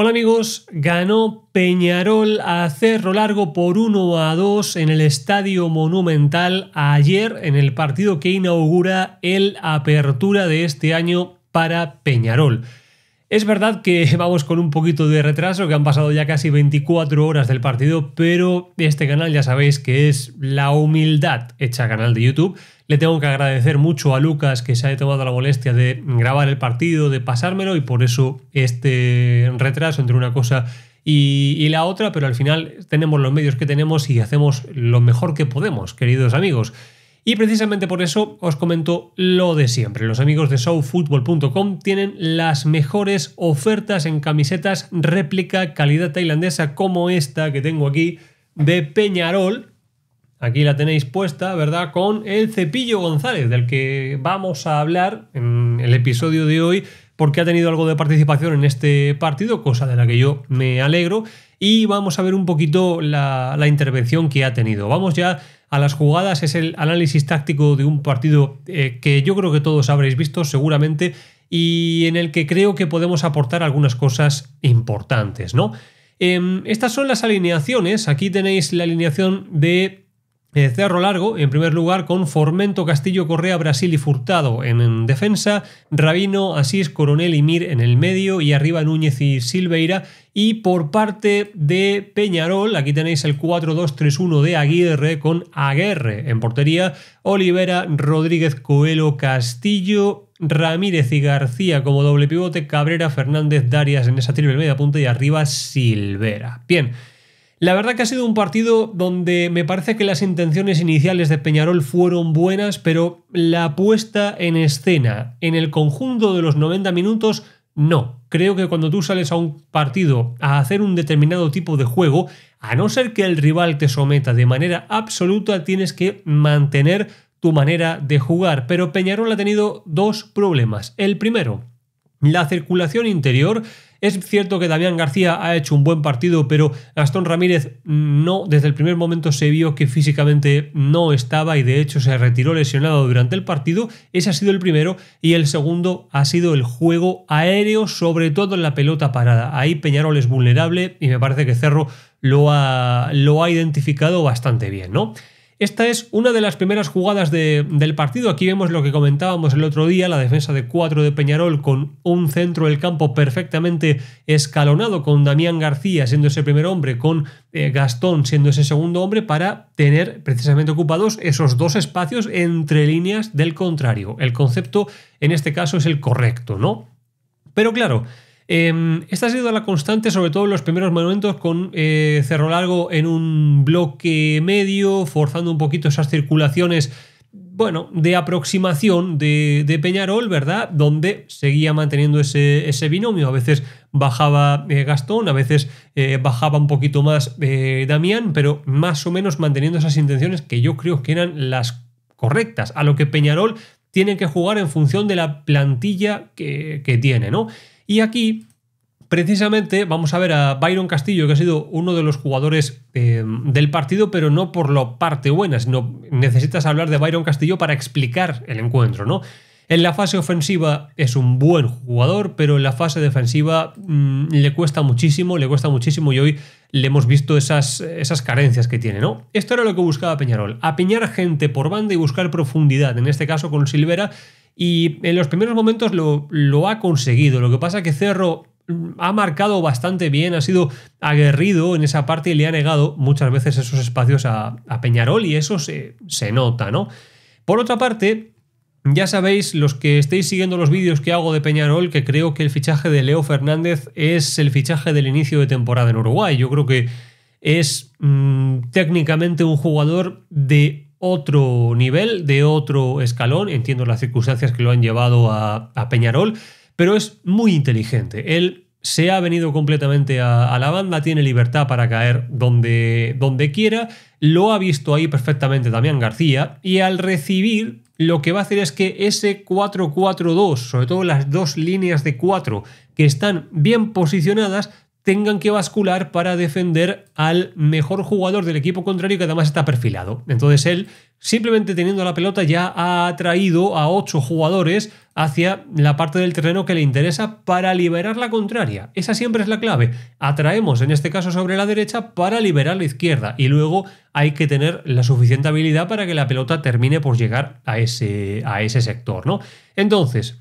Hola amigos, ganó Peñarol a Cerro Largo por 1 a 2 en el Estadio Monumental ayer en el partido que inaugura el apertura de este año para Peñarol. Es verdad que vamos con un poquito de retraso, que han pasado ya casi 24 horas del partido, pero este canal ya sabéis que es la humildad hecha canal de YouTube le tengo que agradecer mucho a Lucas que se haya tomado la molestia de grabar el partido, de pasármelo y por eso este retraso entre una cosa y, la otra, pero al final tenemos los medios que tenemos y hacemos lo mejor que podemos, queridos amigos. Y precisamente por eso os comento lo de siempre. Los amigos de showfutbol.com tienen las mejores ofertas en camisetas réplica calidad tailandesa como esta que tengo aquí de Peñarol Aquí la tenéis puesta, ¿verdad? Con el cepillo González, del que vamos a hablar en el episodio de hoy, porque ha tenido algo de participación en este partido, cosa de la que yo me alegro. Y vamos a ver un poquito la, intervención que ha tenido. Vamos ya a las jugadas, es el análisis táctico de un partido eh, que yo creo que todos habréis visto seguramente y en el que creo que podemos aportar algunas cosas importantes, ¿no? Em, estas son las alineaciones. Aquí tenéis la alineación de eh, Cerro Largo, en primer lugar, con Formento, Castillo, Correa, Brasil y Furtado en defensa, Rabino, Asís, Coronel y Mir en el medio y arriba Núñez y Silveira. Y por parte de Peñarol, aquí tenéis el 4-2-3-1 de Aguirre con Aguirre en portería, Olivera, Rodríguez, Coelho, Castillo, Ramírez y García como doble pivote, Cabrera, Fernández, Darias en esa triple media punta y arriba Silvera. Bien. La verdad que ha sido un partido donde me parece que las intenciones iniciales de Peñarol fueron buenas, pero la puesta en escena en el conjunto de los 90 minutos no. Creo que cuando tú sales a un partido a hacer un determinado tipo de juego, a no ser que el rival te someta de manera absoluta, tienes que mantener tu manera de jugar. Pero Peñarol ha tenido dos problemas. El primero, la circulación interior es cierto que Damián García ha hecho un buen partido, pero Gastón Ramírez mm, no, desde el primer momento se vio que físicamente no estaba y de hecho se retiró lesionado durante el partido. Ese ha sido el primero y el segundo ha sido el juego aéreo, sobre todo en la pelota parada. Ahí Peñarol es vulnerable y me parece que Cerro lo ha, lo ha identificado bastante bien, ¿no? Esta es una de las primeras jugadas del partido. Aquí vemos lo que comentábamos el otro día, la defensa de 4 de Peñarol con un centro del campo perfectamente escalonado, con Damián García siendo ese primer hombre, con eh, Gastón siendo ese segundo hombre, para tener precisamente ocupados esos dos espacios entre líneas del contrario. El concepto en este caso es el correcto, ¿no? Pero claro, Em, esta ha sido la constante, sobre todo en los primeros momentos, con eh, cerro largo en un bloque medio, forzando un poquito esas circulaciones bueno, de aproximación de, Peñarol, ¿verdad? Donde seguía manteniendo ese, binomio. A veces bajaba eh, Gastón, a veces eh, bajaba un poquito más Damián, pero más o menos manteniendo esas intenciones que yo creo que eran las correctas, a lo que Peñarol tiene que jugar en función de la plantilla que, que tiene, ¿no? Y aquí, precisamente, vamos a ver a Byron Castillo, que ha sido uno de los jugadores eh, del partido, pero no por la parte buena, sino necesitas hablar de Byron Castillo para explicar el encuentro, ¿no? En la fase ofensiva es un buen jugador, pero en la fase defensiva mm, le cuesta muchísimo, le cuesta muchísimo y hoy le hemos visto esas, esas carencias que tiene, ¿no? Esto era lo que buscaba Peñarol, apiñar gente por banda y buscar profundidad, en este caso con Silvera, y en los primeros momentos lo, lo ha conseguido. Lo que pasa que Cerro mm, ha marcado bastante bien, ha sido aguerrido en esa parte y le ha negado muchas veces esos espacios a, Peñarol y eso se, se nota, ¿no? Por otra parte, ya sabéis, los que estéis siguiendo los vídeos que hago de Peñarol, que creo que el fichaje de Leo Fernández es el fichaje del inicio de temporada en Uruguay. Yo creo que es mm, técnicamente un jugador de otro nivel, de otro escalón. Entiendo las circunstancias que lo han llevado a, Peñarol, pero es muy inteligente. Él se ha venido completamente a, la banda, tiene libertad para caer donde, donde quiera. Lo ha visto ahí perfectamente también García y al recibir lo que va a hacer es que ese 4-4-2, sobre todo las dos líneas de 4 que están bien posicionadas, tengan que bascular para defender al mejor jugador del equipo contrario que además está perfilado. Entonces él simplemente teniendo la pelota ya ha atraído a 8 jugadores hacia la parte del terreno que le interesa para liberar la contraria. Esa siempre es la clave. Atraemos en este caso sobre la derecha para liberar la izquierda y luego hay que tener la suficiente habilidad para que la pelota termine por llegar a ese, a ese sector, ¿no? Entonces,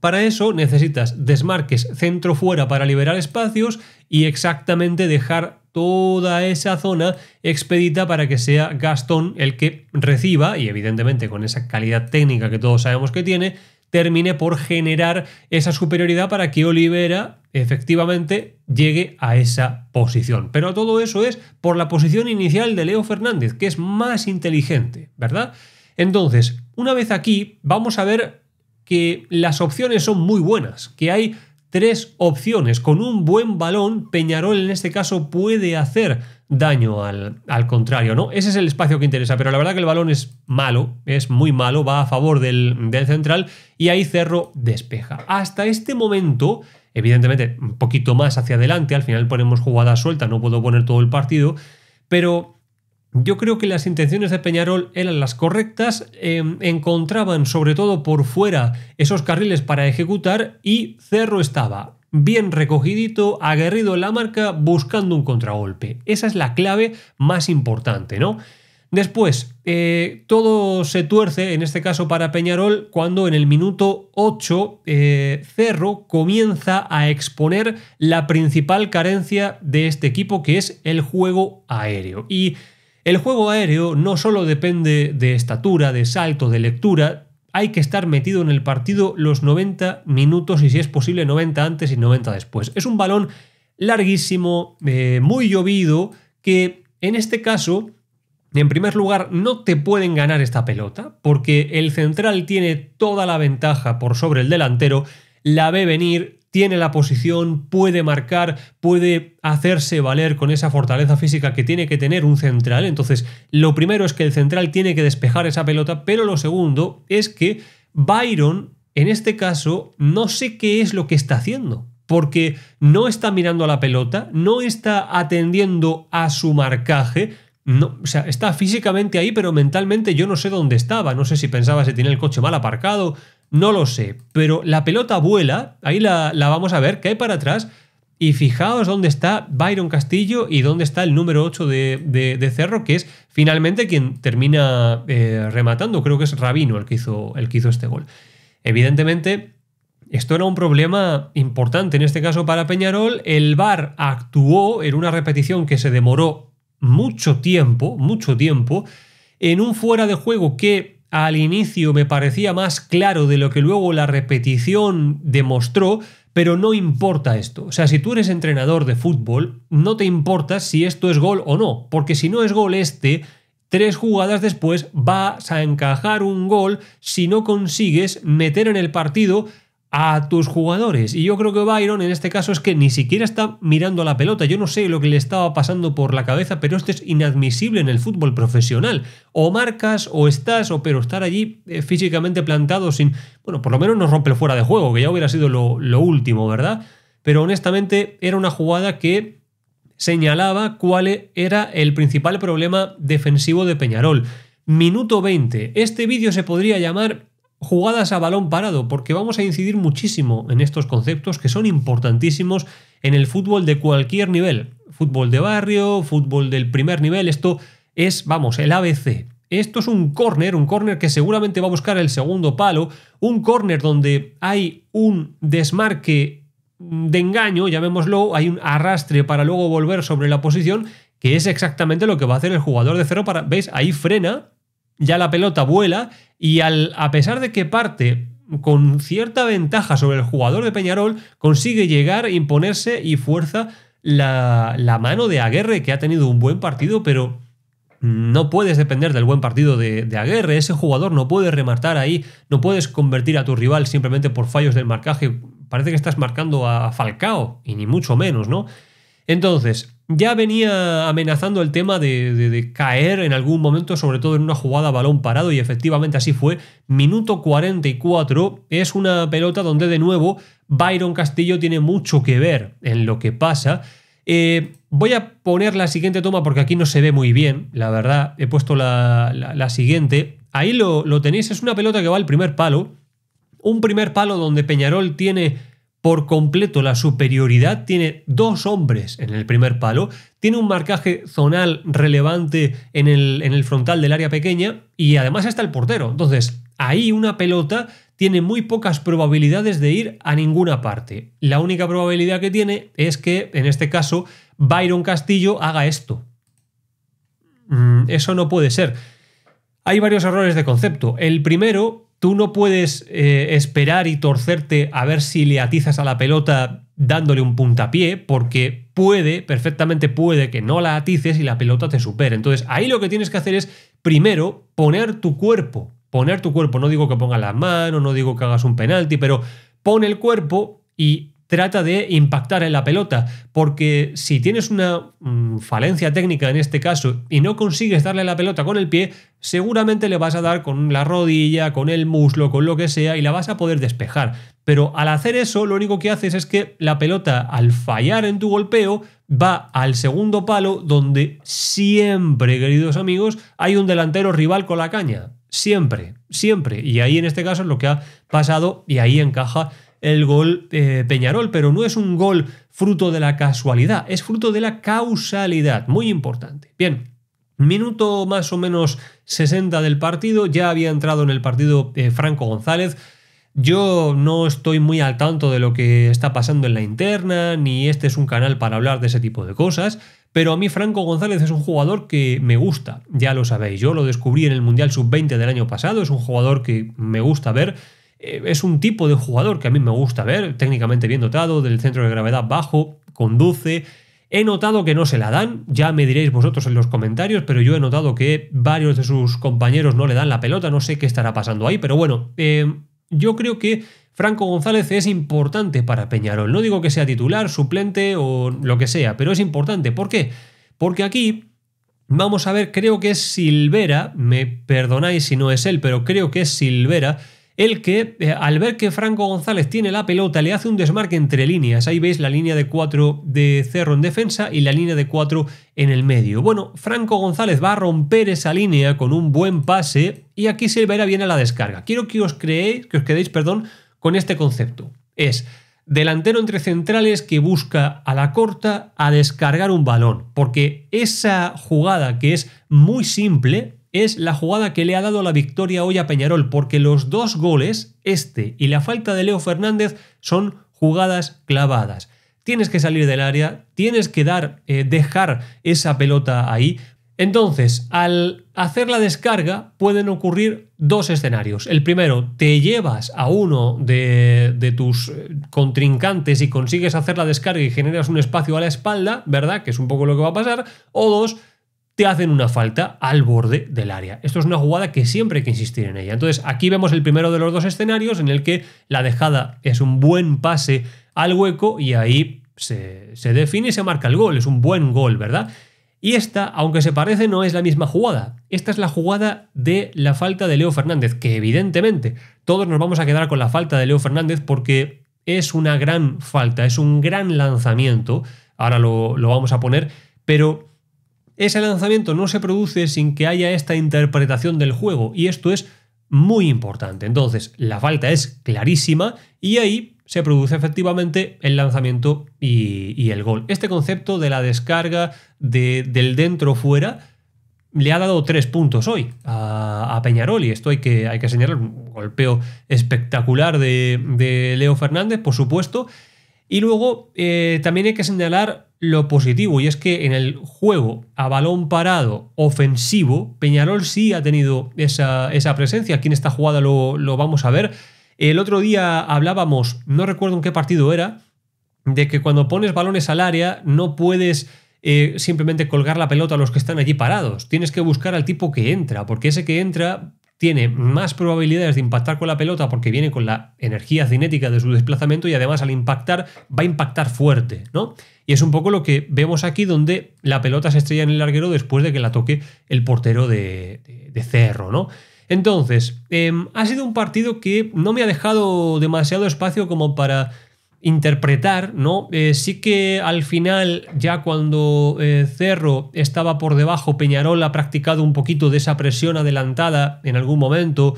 para eso necesitas desmarques centro fuera para liberar espacios y exactamente dejar toda esa zona expedita para que sea Gastón el que reciba, y evidentemente con esa calidad técnica que todos sabemos que tiene, termine por generar esa superioridad para que Olivera efectivamente llegue a esa posición. Pero todo eso es por la posición inicial de Leo Fernández, que es más inteligente, ¿verdad? Entonces, una vez aquí, vamos a ver que las opciones son muy buenas, que hay tres opciones. Con un buen balón, Peñarol en este caso puede hacer daño al, contrario, ¿no? Ese es el espacio que interesa, pero la verdad que el balón es malo, es muy malo, va a favor del, central y ahí Cerro despeja. Hasta este momento, evidentemente, un poquito más hacia adelante, al final ponemos jugada suelta, no puedo poner todo el partido, pero yo creo que las intenciones de Peñarol eran las correctas, eh, encontraban sobre todo por fuera esos carriles para ejecutar y Cerro estaba bien recogidito, aguerrido en la marca, buscando un contragolpe. Esa es la clave más importante, ¿no? Después, eh, todo se tuerce, en este caso para Peñarol, cuando en el minuto 8 eh, Cerro comienza a exponer la principal carencia de este equipo, que es el juego aéreo. Y el juego aéreo no solo depende de estatura, de salto, de lectura, hay que estar metido en el partido los 90 minutos y si es posible 90 antes y 90 después. Es un balón larguísimo, eh, muy llovido, que en este caso, en primer lugar, no te pueden ganar esta pelota, porque el central tiene toda la ventaja por sobre el delantero, la ve venir, tiene la posición, puede marcar, puede hacerse valer con esa fortaleza física que tiene que tener un central. Entonces, lo primero es que el central tiene que despejar esa pelota, pero lo segundo es que Byron, en este caso, no sé qué es lo que está haciendo porque no está mirando a la pelota, no está atendiendo a su marcaje. No, o sea, está físicamente ahí, pero mentalmente yo no sé dónde estaba. No sé si pensaba si tenía el coche mal aparcado, no lo sé, pero la pelota vuela, ahí la, vamos a ver, cae para atrás. Y fijaos dónde está Byron Castillo y dónde está el número 8 de, de, Cerro, que es finalmente quien termina eh, rematando. Creo que es Rabino el que, hizo, el que hizo este gol. Evidentemente, esto era un problema importante en este caso para Peñarol. El VAR actuó en una repetición que se demoró mucho tiempo, mucho tiempo, en un fuera de juego que al inicio me parecía más claro de lo que luego la repetición demostró, pero no importa esto. O sea, si tú eres entrenador de fútbol, no te importa si esto es gol o no, porque si no es gol este, tres jugadas después vas a encajar un gol si no consigues meter en el partido a tus jugadores. Y yo creo que Byron en este caso es que ni siquiera está mirando la pelota. Yo no sé lo que le estaba pasando por la cabeza, pero esto es inadmisible en el fútbol profesional. O marcas, o estás, o pero estar allí eh, físicamente plantado sin... Bueno, por lo menos nos rompe el fuera de juego, que ya hubiera sido lo, lo último, ¿verdad? Pero honestamente era una jugada que señalaba cuál era el principal problema defensivo de Peñarol. Minuto 20. Este vídeo se podría llamar jugadas a balón parado, porque vamos a incidir muchísimo en estos conceptos que son importantísimos en el fútbol de cualquier nivel. Fútbol de barrio, fútbol del primer nivel, esto es, vamos, el ABC. Esto es un córner, un córner que seguramente va a buscar el segundo palo, un córner donde hay un desmarque de engaño, llamémoslo, hay un arrastre para luego volver sobre la posición, que es exactamente lo que va a hacer el jugador de cero para, ¿veis? Ahí frena ya la pelota vuela y al, a pesar de que parte con cierta ventaja sobre el jugador de Peñarol, consigue llegar, imponerse y fuerza la, mano de Aguerre, que ha tenido un buen partido, pero no puedes depender del buen partido de, de, Aguerre, ese jugador no puede rematar ahí, no puedes convertir a tu rival simplemente por fallos del marcaje, parece que estás marcando a Falcao, y ni mucho menos, ¿no? Entonces, ya venía amenazando el tema de, caer en algún momento, sobre todo en una jugada balón parado, y efectivamente así fue. Minuto 44 es una pelota donde de nuevo Byron Castillo tiene mucho que ver en lo que pasa. Eh, voy a poner la siguiente toma porque aquí no se ve muy bien, la verdad. He puesto la, siguiente. Ahí lo tenéis, es una pelota que va al primer palo. Un primer palo donde Peñarol tiene por completo la superioridad, tiene dos hombres en el primer palo, tiene un marcaje zonal relevante en el, en el frontal del área pequeña y además está el portero. Entonces, ahí una pelota tiene muy pocas probabilidades de ir a ninguna parte. La única probabilidad que tiene es que, en este caso, Byron Castillo haga esto. Mm, eso no puede ser. Hay varios errores de concepto. El primero tú no puedes eh, esperar y torcerte a ver si le atizas a la pelota dándole un puntapié, porque puede, perfectamente puede que no la atices y la pelota te supere. Entonces, ahí lo que tienes que hacer es, primero, poner tu cuerpo. Poner tu cuerpo, no digo que pongas la mano, no digo que hagas un penalti, pero pon el cuerpo y trata de impactar en la pelota, porque si tienes una mm, falencia técnica en este caso y no consigues darle la pelota con el pie, seguramente le vas a dar con la rodilla, con el muslo, con lo que sea y la vas a poder despejar. Pero al hacer eso, lo único que haces es que la pelota, al fallar en tu golpeo, va al segundo palo donde siempre, queridos amigos, hay un delantero rival con la caña. Siempre, siempre. Y ahí en este caso es lo que ha pasado y ahí encaja el gol eh, Peñarol, pero no es un gol fruto de la casualidad, es fruto de la causalidad, muy importante. Bien, minuto más o menos 60 del partido, ya había entrado en el partido eh, Franco González. Yo no estoy muy al tanto de lo que está pasando en la interna, ni este es un canal para hablar de ese tipo de cosas, pero a mí Franco González es un jugador que me gusta, ya lo sabéis, yo lo descubrí en el Mundial Sub-20 del año pasado, es un jugador que me gusta ver, eh, es un tipo de jugador que a mí me gusta ver, técnicamente bien dotado, del centro de gravedad bajo, conduce. He notado que no se la dan, ya me diréis vosotros en los comentarios, pero yo he notado que varios de sus compañeros no le dan la pelota, no sé qué estará pasando ahí, pero bueno, eh, yo creo que Franco González es importante para Peñarol. No digo que sea titular, suplente o lo que sea, pero es importante. ¿Por qué? Porque aquí vamos a ver, creo que es Silvera, me perdonáis si no es él, pero creo que es Silvera el que eh, al ver que Franco González tiene la pelota le hace un desmarque entre líneas. Ahí veis la línea de 4 de Cerro en defensa y la línea de 4 en el medio. Bueno, Franco González va a romper esa línea con un buen pase y aquí se verá bien a la descarga. Quiero que os, creéis, que os quedéis perdón, con este concepto. Es delantero entre centrales que busca a la corta a descargar un balón, porque esa jugada que es muy simple es la jugada que le ha dado la victoria hoy a Peñarol, porque los dos goles, este y la falta de Leo Fernández, son jugadas clavadas. Tienes que salir del área, tienes que dar, eh, dejar esa pelota ahí. Entonces, al hacer la descarga pueden ocurrir dos escenarios. El primero, te llevas a uno de, de, tus eh, contrincantes y consigues hacer la descarga y generas un espacio a la espalda, ¿verdad? Que es un poco lo que va a pasar. O dos, hacen una falta al borde del área. Esto es una jugada que siempre hay que insistir en ella. Entonces, aquí vemos el primero de los dos escenarios en el que la dejada es un buen pase al hueco y ahí se, define y se marca el gol. Es un buen gol, ¿verdad? Y esta, aunque se parece, no es la misma jugada. Esta es la jugada de la falta de Leo Fernández, que evidentemente todos nos vamos a quedar con la falta de Leo Fernández porque es una gran falta, es un gran lanzamiento. Ahora lo, lo vamos a poner, pero ese lanzamiento no se produce sin que haya esta interpretación del juego y esto es muy importante. Entonces, la falta es clarísima y ahí se produce efectivamente el lanzamiento y, el gol. Este concepto de la descarga de, del dentro-fuera le ha dado tres puntos hoy a, Peñarol y esto hay que, hay que señalar un golpeo espectacular de, Leo Fernández, por supuesto. Y luego eh, también hay que señalar lo positivo y es que en el juego a balón parado ofensivo, Peñarol sí ha tenido esa, presencia. Aquí en esta jugada lo, vamos a ver. El otro día hablábamos, no recuerdo en qué partido era, de que cuando pones balones al área no puedes eh, simplemente colgar la pelota a los que están allí parados. Tienes que buscar al tipo que entra, porque ese que entra tiene más probabilidades de impactar con la pelota porque viene con la energía cinética de su desplazamiento y además al impactar va a impactar fuerte, ¿no? Y es un poco lo que vemos aquí donde la pelota se estrella en el larguero después de que la toque el portero de, Cerro, ¿no? Entonces, em, ha sido un partido que no me ha dejado demasiado espacio como para interpretar, ¿no? Eh, sí que al final, ya cuando eh, Cerro estaba por debajo, Peñarol ha practicado un poquito de esa presión adelantada en algún momento.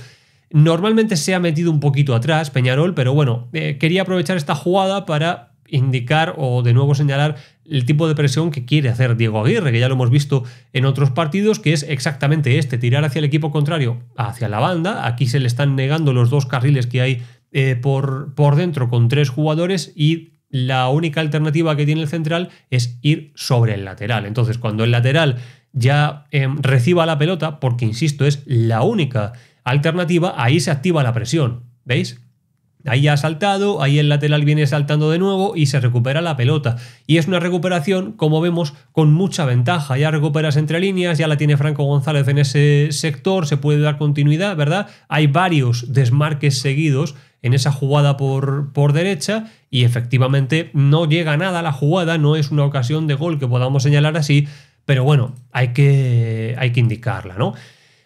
Normalmente se ha metido un poquito atrás Peñarol, pero bueno, eh, quería aprovechar esta jugada para indicar o de nuevo señalar el tipo de presión que quiere hacer Diego Aguirre, que ya lo hemos visto en otros partidos, que es exactamente este, tirar hacia el equipo contrario, hacia la banda. Aquí se le están negando los dos carriles que hay eh, por, por dentro con tres jugadores y la única alternativa que tiene el central es ir sobre el lateral. Entonces, cuando el lateral ya em, reciba la pelota, porque insisto, es la única alternativa, ahí se activa la presión. ¿Veis? Ahí ya ha saltado, ahí el lateral viene saltando de nuevo y se recupera la pelota. Y es una recuperación, como vemos, con mucha ventaja. Ya recuperas entre líneas, ya la tiene Franco González en ese sector, se puede dar continuidad, ¿verdad? Hay varios desmarques seguidos en esa jugada por, por derecha y efectivamente no llega nada a la jugada, no es una ocasión de gol que podamos señalar así, pero bueno, hay que, hay que indicarla, ¿no?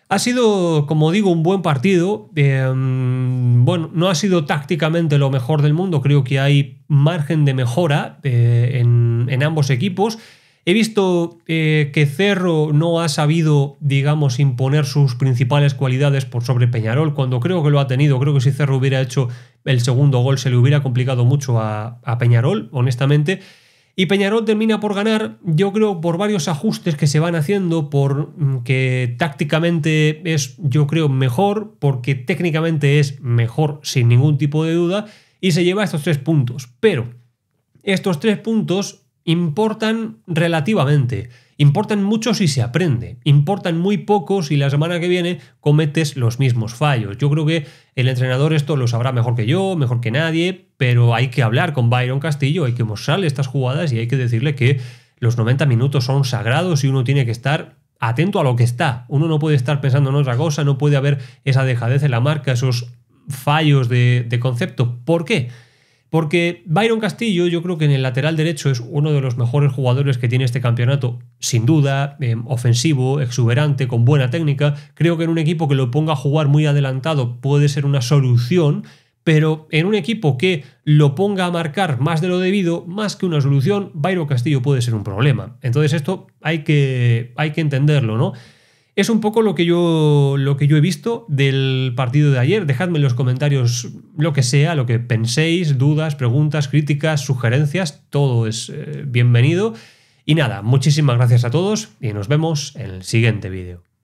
Ha sido, como digo, un buen partido. Em, bueno, no ha sido tácticamente lo mejor del mundo. Creo que hay margen de mejora eh, en, en ambos equipos. He visto eh, que Cerro no ha sabido, digamos, imponer sus principales cualidades por sobre Peñarol, cuando creo que lo ha tenido. Creo que si Cerro hubiera hecho el segundo gol se le hubiera complicado mucho a, a Peñarol, honestamente. Y Peñarol termina por ganar, yo creo, por varios ajustes que se van haciendo, porque mm, tácticamente es, yo creo, mejor, porque técnicamente es mejor, sin ningún tipo de duda, y se lleva estos tres puntos. Pero estos tres puntos importan relativamente. Importan mucho si se aprende, importan muy poco si la semana que viene cometes los mismos fallos. Yo creo que el entrenador esto lo sabrá mejor que yo, mejor que nadie, pero hay que hablar con Byron Castillo, hay que mostrarle estas jugadas y hay que decirle que los 90 minutos son sagrados y uno tiene que estar atento a lo que está. Uno no puede estar pensando en otra cosa, no puede haber esa dejadez en la marca, esos fallos de, de concepto. ¿Por qué? Porque Byron Castillo, yo creo que en el lateral derecho es uno de los mejores jugadores que tiene este campeonato, sin duda, eh, ofensivo, exuberante, con buena técnica. Creo que en un equipo que lo ponga a jugar muy adelantado puede ser una solución, pero en un equipo que lo ponga a marcar más de lo debido, más que una solución, Byron Castillo puede ser un problema. Entonces esto hay que, hay que entenderlo, ¿no? Es un poco lo que yo, lo que yo he visto del partido de ayer. Dejadme en los comentarios lo que sea, lo que penséis, dudas, preguntas, críticas, sugerencias, todo es eh, bienvenido. Y nada, muchísimas gracias a todos y nos vemos en el siguiente vídeo.